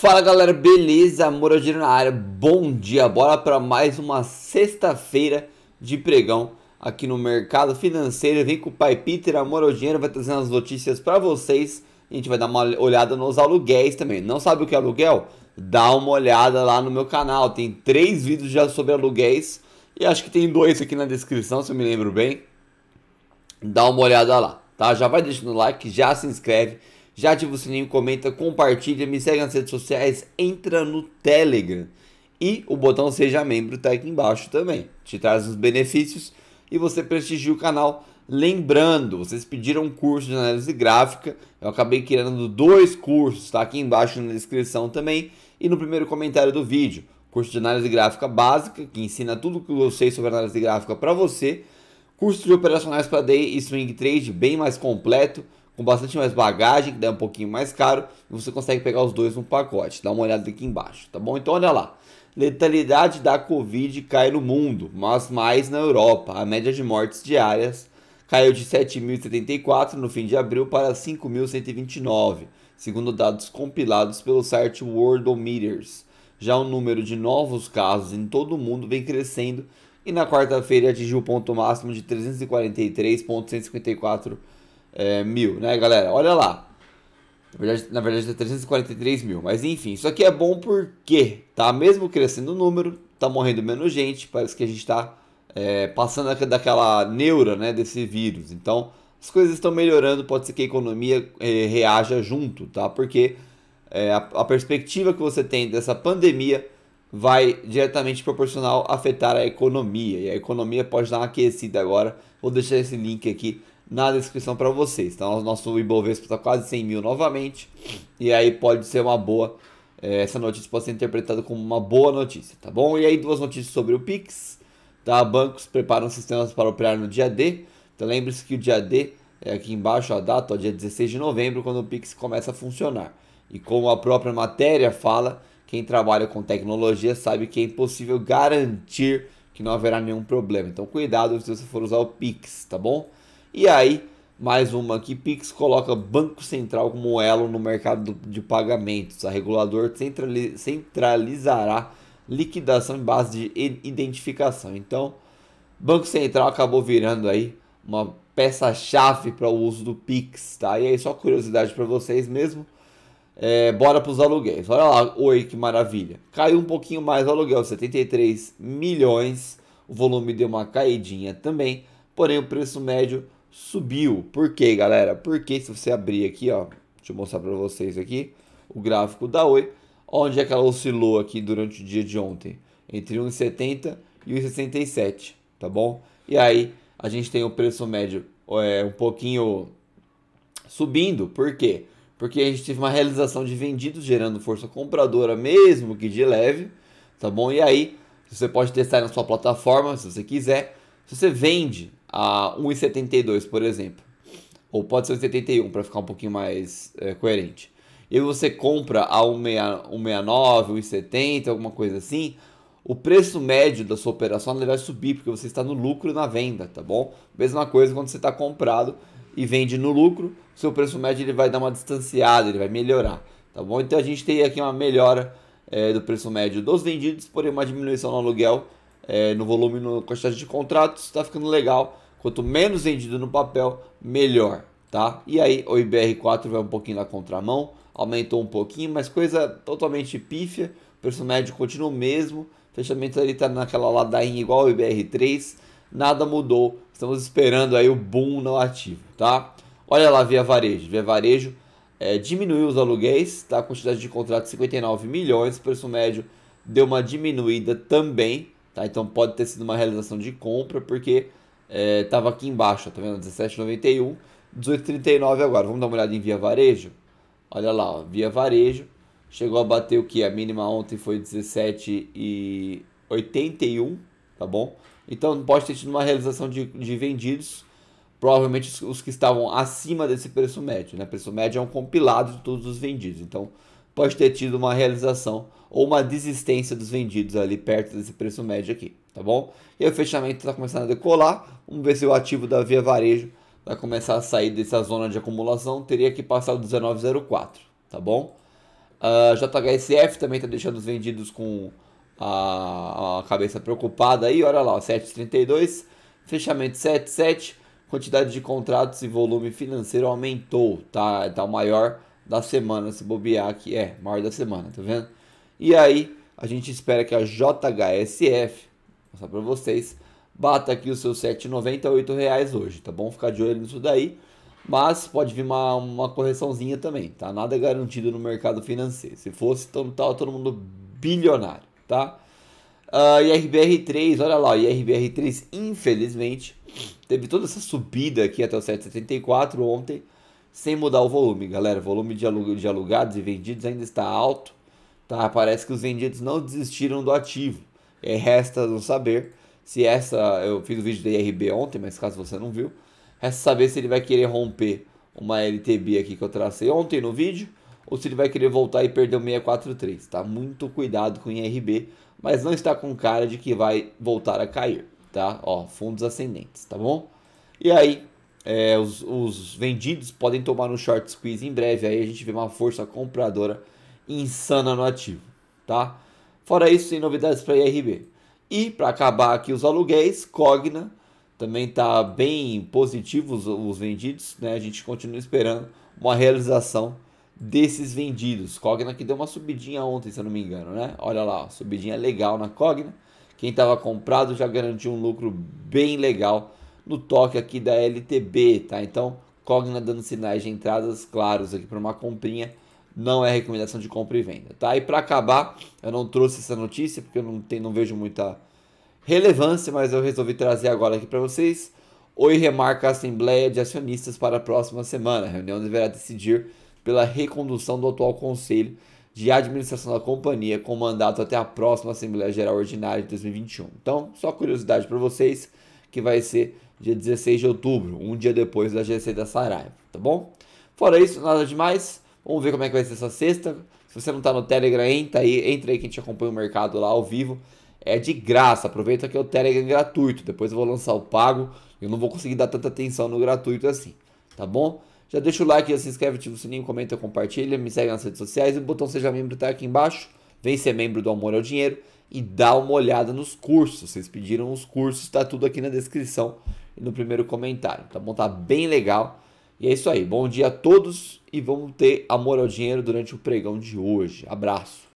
Fala galera, beleza? Moraldino na área, bom dia, bora para mais uma sexta-feira de pregão aqui no mercado financeiro. Vem com o pai Peter, Amor Dinheiro, vai trazendo as notícias para vocês. A gente vai dar uma olhada nos aluguéis também. Não sabe o que é aluguel? Dá uma olhada lá no meu canal, tem três vídeos já sobre aluguéis e acho que tem dois aqui na descrição, se eu me lembro bem. Dá uma olhada lá, tá? Já vai deixando o like, já se inscreve já ativa o sininho, comenta, compartilha, me segue nas redes sociais, entra no Telegram. E o botão Seja Membro está aqui embaixo também. Te traz os benefícios e você prestigia o canal. Lembrando, vocês pediram um curso de análise gráfica. Eu acabei criando dois cursos, está aqui embaixo na descrição também e no primeiro comentário do vídeo. Curso de análise gráfica básica, que ensina tudo que eu sei sobre análise gráfica para você. Curso de operacionais para day e swing trade, bem mais completo com bastante mais bagagem, que é um pouquinho mais caro, e você consegue pegar os dois num pacote. Dá uma olhada aqui embaixo, tá bom? Então olha lá. Letalidade da Covid cai no mundo, mas mais na Europa. A média de mortes diárias caiu de 7.074 no fim de abril para 5.129, segundo dados compilados pelo site Worldometers. Já o número de novos casos em todo o mundo vem crescendo e na quarta-feira atingiu o ponto máximo de 343.154 é, mil, né, galera? Olha lá. Na verdade, na verdade é tá 343 mil. Mas enfim, isso aqui é bom porque, tá? Mesmo crescendo o número, tá morrendo menos gente. Parece que a gente tá é, passando daquela neura, né? Desse vírus. Então, as coisas estão melhorando. Pode ser que a economia é, reaja junto, tá? Porque é, a, a perspectiva que você tem dessa pandemia vai diretamente proporcional afetar a economia. E a economia pode dar uma aquecida agora. Vou deixar esse link aqui na descrição para vocês. Então, nosso Ibovespa está quase 100 mil novamente. E aí pode ser uma boa. É, essa notícia pode ser interpretada como uma boa notícia, tá bom? E aí, duas notícias sobre o Pix. Tá? Bancos preparam sistemas para operar no dia D. Então, lembre-se que o dia D é aqui embaixo a data, ó, dia 16 de novembro, quando o Pix começa a funcionar. E como a própria matéria fala, quem trabalha com tecnologia sabe que é impossível garantir que não haverá nenhum problema. Então, cuidado se você for usar o Pix, tá bom? E aí, mais uma aqui, Pix coloca Banco Central como elo no mercado de pagamentos. A regulador centralizará liquidação em base de identificação. Então, Banco Central acabou virando aí uma peça-chave para o uso do Pix, tá? E aí, só curiosidade para vocês mesmo. É, bora para os aluguéis. Olha lá, oi, que maravilha. Caiu um pouquinho mais o aluguel, 73 milhões. O volume deu uma caidinha também, porém o preço médio subiu. Por quê, galera? Porque se você abrir aqui, ó, deixa eu mostrar para vocês aqui o gráfico da Oi, onde é que ela oscilou aqui durante o dia de ontem, entre 1,70 e 1,67, tá bom? E aí a gente tem o preço médio é, um pouquinho subindo, por quê? Porque a gente teve uma realização de vendidos gerando força compradora, mesmo que de leve, tá bom? E aí você pode testar na sua plataforma, se você quiser. Se você vende a 1,72, por exemplo. Ou pode ser 1,71 para ficar um pouquinho mais é, coerente. E você compra a 1,69, 1,70, alguma coisa assim. O preço médio da sua operação ele vai subir porque você está no lucro na venda, tá bom? Mesma coisa quando você está comprado e vende no lucro, seu preço médio ele vai dar uma distanciada, ele vai melhorar, tá bom? Então a gente tem aqui uma melhora é, do preço médio dos vendidos, porém uma diminuição no aluguel é, no volume, na quantidade de contratos, está ficando legal. Quanto menos vendido no papel, melhor, tá? E aí o IBR4 vai um pouquinho na contramão, aumentou um pouquinho, mas coisa totalmente pífia. O preço médio continua o mesmo, o fechamento ali está naquela ladainha igual ao IBR3, nada mudou. Estamos esperando aí o boom no ativo, tá? Olha lá, Via Varejo. Via Varejo é, diminuiu os aluguéis, tá? A quantidade de contratos 59 milhões, o preço médio deu uma diminuída também. Tá? Então pode ter sido uma realização de compra, porque estava é, aqui embaixo, tá vendo? 17,91, 18,39 agora. Vamos dar uma olhada em via varejo? Olha lá, ó, via varejo. Chegou a bater o que? A mínima ontem foi 17,81, tá bom? Então pode ter tido uma realização de, de vendidos, provavelmente os, os que estavam acima desse preço médio, né? Preço médio é um compilado de todos os vendidos. Então pode ter tido uma realização ou uma desistência dos vendidos ali perto desse preço médio aqui, tá bom? E o fechamento está começando a decolar, vamos ver se o ativo da Via Varejo vai começar a sair dessa zona de acumulação, teria que passar o 1904, tá bom? A ah, JHSF também está deixando os vendidos com a, a, cabeça preocupada aí, olha lá, 7,32, fechamento 7,7, quantidade de contratos e volume financeiro aumentou, tá? Tá o maior da semana, se bobear aqui. É, maior da semana, tá vendo? E aí, a gente espera que a JHSF, vou mostrar para vocês, bata aqui os seus R$ 7,98 hoje, tá bom? Ficar de olho nisso daí. Mas pode vir uma, uma correçãozinha também, tá? Nada é garantido no mercado financeiro. Se fosse, então tá, todo mundo bilionário, tá? Uh, ah, IRBR3, olha lá, IRBR3, infelizmente, teve toda essa subida aqui até o 7,74 ontem sem mudar o volume, galera. O volume de, alug de alugados e vendidos ainda está alto, tá? Parece que os vendidos não desistiram do ativo. E é, resta não saber se essa. Eu fiz o um vídeo da IRB ontem, mas caso você não viu, resta saber se ele vai querer romper uma LTB aqui que eu tracei ontem no vídeo ou se ele vai querer voltar e perder o 643. Tá muito cuidado com o IRB, mas não está com cara de que vai voltar a cair, tá? Ó, fundos ascendentes, tá bom? E aí, é, os, os, vendidos podem tomar um short squeeze em breve. Aí a gente vê uma força compradora insana no ativo, tá? Fora isso, sem novidades para IRB. E para acabar aqui os aluguéis, Cogna também está bem positivos os vendidos, né? A gente continua esperando uma realização desses vendidos. Cogna que deu uma subidinha ontem, se eu não me engano, né? Olha lá, ó, subidinha legal na Cogna. Quem estava comprado já garantiu um lucro bem legal no toque aqui da LTB, tá? Então, Cogna dando sinais de entradas claros aqui para uma comprinha, não é recomendação de compra e venda, tá? E para acabar, eu não trouxe essa notícia porque eu não, tenho, não vejo muita relevância, mas eu resolvi trazer agora aqui para vocês. Oi remarca a Assembleia de Acionistas para a próxima semana. A reunião deverá decidir pela recondução do atual Conselho de Administração da companhia com mandato até a próxima Assembleia Geral Ordinária de 2021. Então, só curiosidade para vocês que vai ser dia 16 de outubro, um dia depois da GC da Saraiva, tá bom? Fora isso, nada demais. Vamos ver como é que vai ser essa sexta. Se você não está no Telegram, entra aí, entra aí que a gente acompanha o mercado lá ao vivo. É de graça, aproveita que é o Telegram é gratuito. Depois eu vou lançar o pago. Eu não vou conseguir dar tanta atenção no gratuito assim, tá bom? Já deixa o like, já se inscreve, ativa o sininho, comenta, compartilha, me segue nas redes sociais. O botão Seja Membro está aqui embaixo. Vem ser membro do Amor ao Dinheiro e dá uma olhada nos cursos. Vocês pediram os cursos, está tudo aqui na descrição e no primeiro comentário, tá bom? Tá bem legal. E é isso aí. Bom dia a todos e vamos ter amor ao dinheiro durante o pregão de hoje. Abraço.